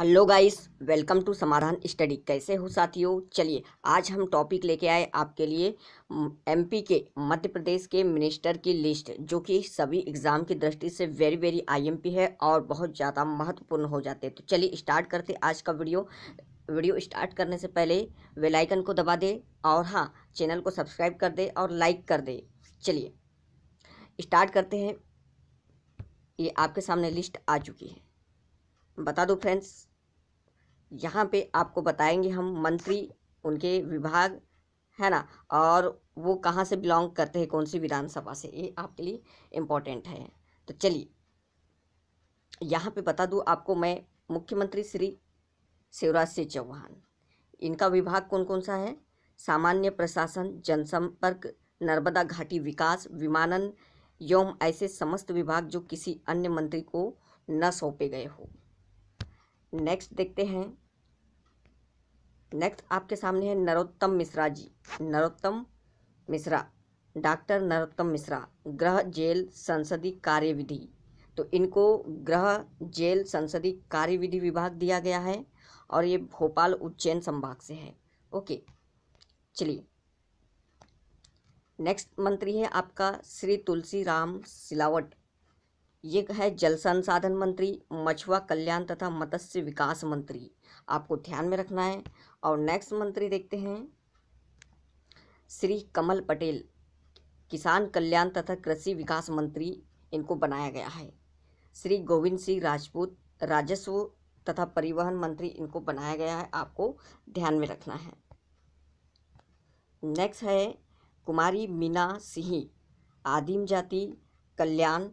hello guys welcome to Samadhan study कैसे हो साथियों चलिए आज हम टॉपिक लेके आए आपके लिए एमपी के मध्य प्रदेश के मिनिस्टर की लिस्ट जो कि सभी एग्ज़ाम की दृष्टि से वेरी वेरी आईएमपी है और बहुत ज़्यादा महत्वपूर्ण हो जाते हैं तो चलिए स्टार्ट करते आज का वीडियो वीडियो स्टार्ट करने से पहले वेलाइकन को दबा दे और हाँ चैनल को सब्सक्राइब कर दे और लाइक कर दे चलिए स्टार्ट करते हैं ये आपके सामने लिस्ट आ चुकी है बता दो फ्रेंड्स यहाँ पे आपको बताएंगे हम मंत्री उनके विभाग है ना और वो कहाँ से बिलोंग करते हैं कौन सी विधानसभा से ये आपके लिए इम्पोर्टेंट है तो चलिए यहाँ पे बता दूँ आपको मैं मुख्यमंत्री श्री शिवराज सिंह चौहान इनका विभाग कौन कौन सा है सामान्य प्रशासन जनसंपर्क नर्मदा घाटी विकास विमानन यौम ऐसे समस्त विभाग जो किसी अन्य मंत्री को न सौंपे गए हों नेक्स्ट देखते हैं नेक्स्ट आपके सामने है नरोत्तम मिश्रा जी नरोत्तम मिश्रा डॉक्टर नरोत्तम मिश्रा ग्रह जेल संसदीय कार्यविधि तो इनको ग्रह जेल संसदीय कार्यविधि विभाग दिया गया है और ये भोपाल उज्जैन संभाग से है ओके चलिए नेक्स्ट मंत्री है आपका श्री तुलसी राम सिलावट ये है जल संसाधन मंत्री मछुआ कल्याण तथा मत्स्य विकास मंत्री आपको ध्यान में रखना है और नेक्स्ट मंत्री देखते हैं श्री कमल पटेल किसान कल्याण तथा कृषि विकास मंत्री इनको बनाया गया है श्री गोविंद सिंह राजपूत राजस्व तथा परिवहन मंत्री इनको बनाया गया है आपको ध्यान में रखना है नेक्स्ट है कुमारी मीना सिंह आदिम जाति कल्याण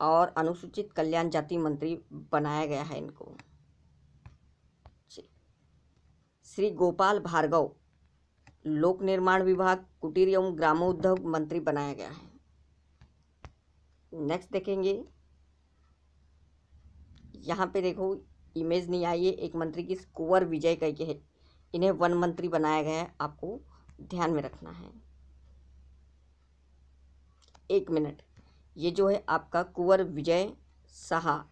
और अनुसूचित कल्याण जाति मंत्री बनाया गया है इनको श्री गोपाल भार्गव लोक निर्माण विभाग कुटीर एवं ग्रामोद्योग मंत्री बनाया गया है नेक्स्ट देखेंगे यहाँ पे देखो इमेज नहीं आई है एक मंत्री की कुंवर विजय करके है इन्हें वन मंत्री बनाया गया है आपको ध्यान में रखना है एक मिनट ये जो है आपका कुंवर विजय साहा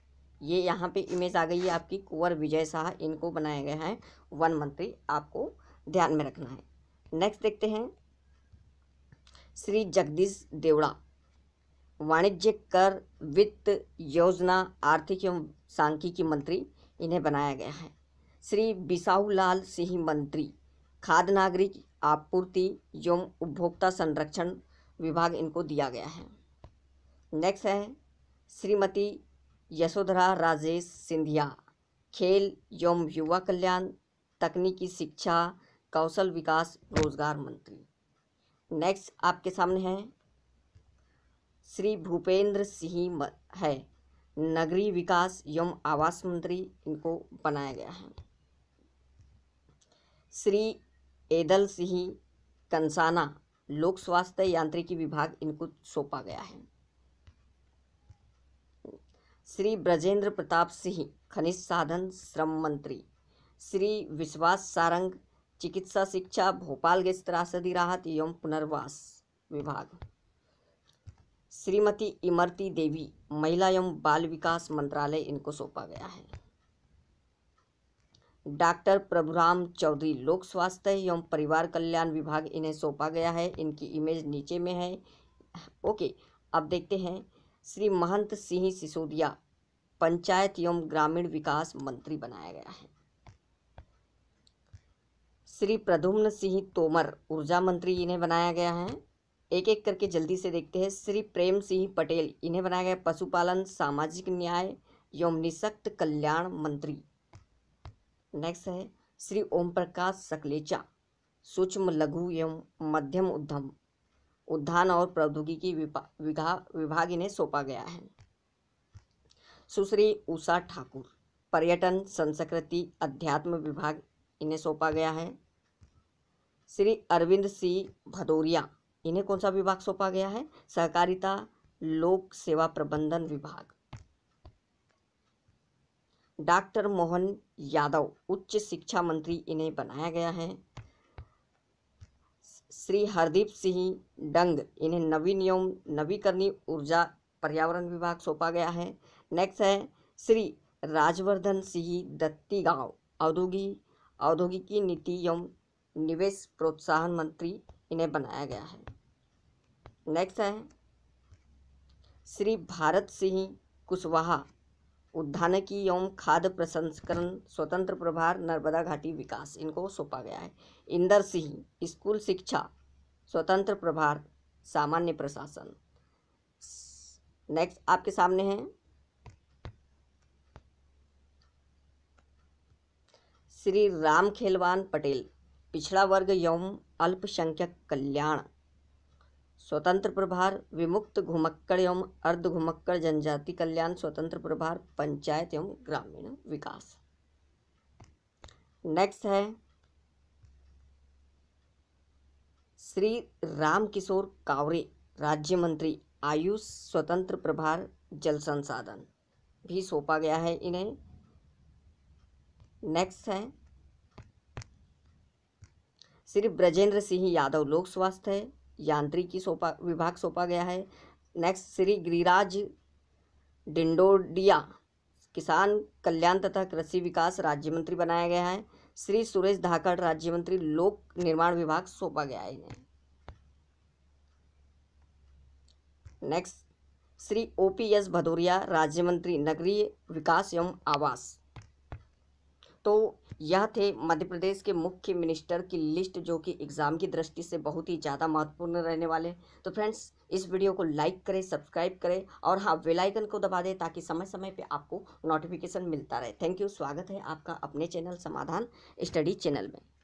ये यहाँ पे इमेज आ गई है आपकी कुंवर विजय साहा इनको बनाया गया है वन मंत्री आपको ध्यान में रखना है नेक्स्ट देखते हैं श्री जगदीश देवड़ा वाणिज्य कर वित्त योजना आर्थिक एवं सांख्यिकी मंत्री इन्हें बनाया गया है श्री बिसाऊ लाल सिंह मंत्री खाद्य नागरिक आपूर्ति एवं उपभोक्ता संरक्षण विभाग इनको दिया गया है नेक्स्ट है श्रीमती यशोधरा राजेश सिंधिया खेल एवं युवा कल्याण तकनीकी शिक्षा कौशल विकास रोजगार मंत्री नेक्स्ट आपके सामने है श्री भूपेंद्र सिंह है नगरीय विकास एवं आवास मंत्री इनको बनाया गया है श्री एदल सिंह कंसाना लोक स्वास्थ्य यांत्रिकी विभाग इनको सौंपा गया है श्री ब्रजेंद्र प्रताप सिंह खनिज साधन श्रम मंत्री श्री विश्वास सारंग चिकित्सा शिक्षा भोपाल के त्रासदी राहत एवं पुनर्वास विभाग श्रीमती इमरती देवी महिला एवं बाल विकास मंत्रालय इनको सौंपा गया है डॉक्टर प्रभुराम चौधरी लोक स्वास्थ्य एवं परिवार कल्याण विभाग इन्हें सौंपा गया है इनकी इमेज नीचे में है ओके अब देखते हैं श्री महंत सिंह सिसोदिया पंचायत एवं ग्रामीण विकास मंत्री बनाया गया है श्री प्रधुम्न सिंह तोमर ऊर्जा मंत्री इन्हें बनाया गया है एक एक करके जल्दी से देखते हैं श्री प्रेम सिंह पटेल इन्हें बनाया गया पशुपालन सामाजिक न्याय एवं निशक्त कल्याण मंत्री नेक्स्ट है श्री ओम प्रकाश सकलेचा सूक्ष्म लघु एवं मध्यम उद्यम उद्यान और प्रौद्योगिकी विभाग इन्हें सौंपा गया है सुश्री उषा ठाकुर पर्यटन संस्कृति अध्यात्म विभाग इन्हें सौंपा गया है श्री अरविंद सिंह भदौरिया इन्हें कौन सा विभाग सौंपा गया है सहकारिता लोक सेवा प्रबंधन विभाग डॉक्टर मोहन यादव उच्च शिक्षा मंत्री इन्हें बनाया गया है श्री हरदीप सिंह डंग इन्हें नवीन एवं नवीकरणीय ऊर्जा पर्यावरण विभाग सौंपा गया है नेक्स्ट है श्री राजवर्धन सिंह दत्ती गाँव औद्योगिक औद्योगिकी नीति एवं निवेश प्रोत्साहन मंत्री इन्हें बनाया गया है नेक्स्ट है श्री भारत सिंह कुशवाहा उद्यान की एवं खाद्य प्रसंस्करण स्वतंत्र प्रभार नर्मदा घाटी विकास इनको सौंपा गया है इंदर सिंह स्कूल शिक्षा स्वतंत्र प्रभार सामान्य प्रशासन नेक्स्ट आपके सामने है श्री राम खेलवान पटेल पिछड़ा वर्ग एवं अल्पसंख्यक कल्याण स्वतंत्र प्रभार विमुक्त घुमक्कड़ एवं अर्ध घुमक्कड़ जनजाति कल्याण स्वतंत्र प्रभार पंचायत एवं ग्रामीण विकास नेक्स्ट है श्री राम किशोर कावरे राज्य मंत्री आयुष स्वतंत्र प्रभार जल संसाधन भी सौंपा गया है इन्हें नेक्स्ट है श्री ब्रजेंद्र सिंह यादव लोक स्वास्थ्य यांत्रिकी सौंपा विभाग सौंपा गया है नेक्स्ट श्री गिरिराज डिंडोडिया किसान कल्याण तथा कृषि विकास राज्य मंत्री बनाया गया है श्री सुरेश धाकड़ राज्य मंत्री लोक निर्माण विभाग सौंपा गया है next Shri O P S Bhadoria राज्य मंत्री नगरीय विकास एवं आवास तो यह थे मध्य प्रदेश के मुख्य मिनिस्टर की लिस्ट जो कि एग्ज़ाम की दृष्टि से बहुत ही ज़्यादा महत्वपूर्ण रहने वाले तो फ्रेंड्स इस वीडियो को लाइक करें सब्सक्राइब करें और हाँ वेलाइकन को दबा दें ताकि समय समय पे आपको नोटिफिकेशन मिलता रहे थैंक यू स्वागत है आपका अपने चैनल समाधान स्टडी चैनल में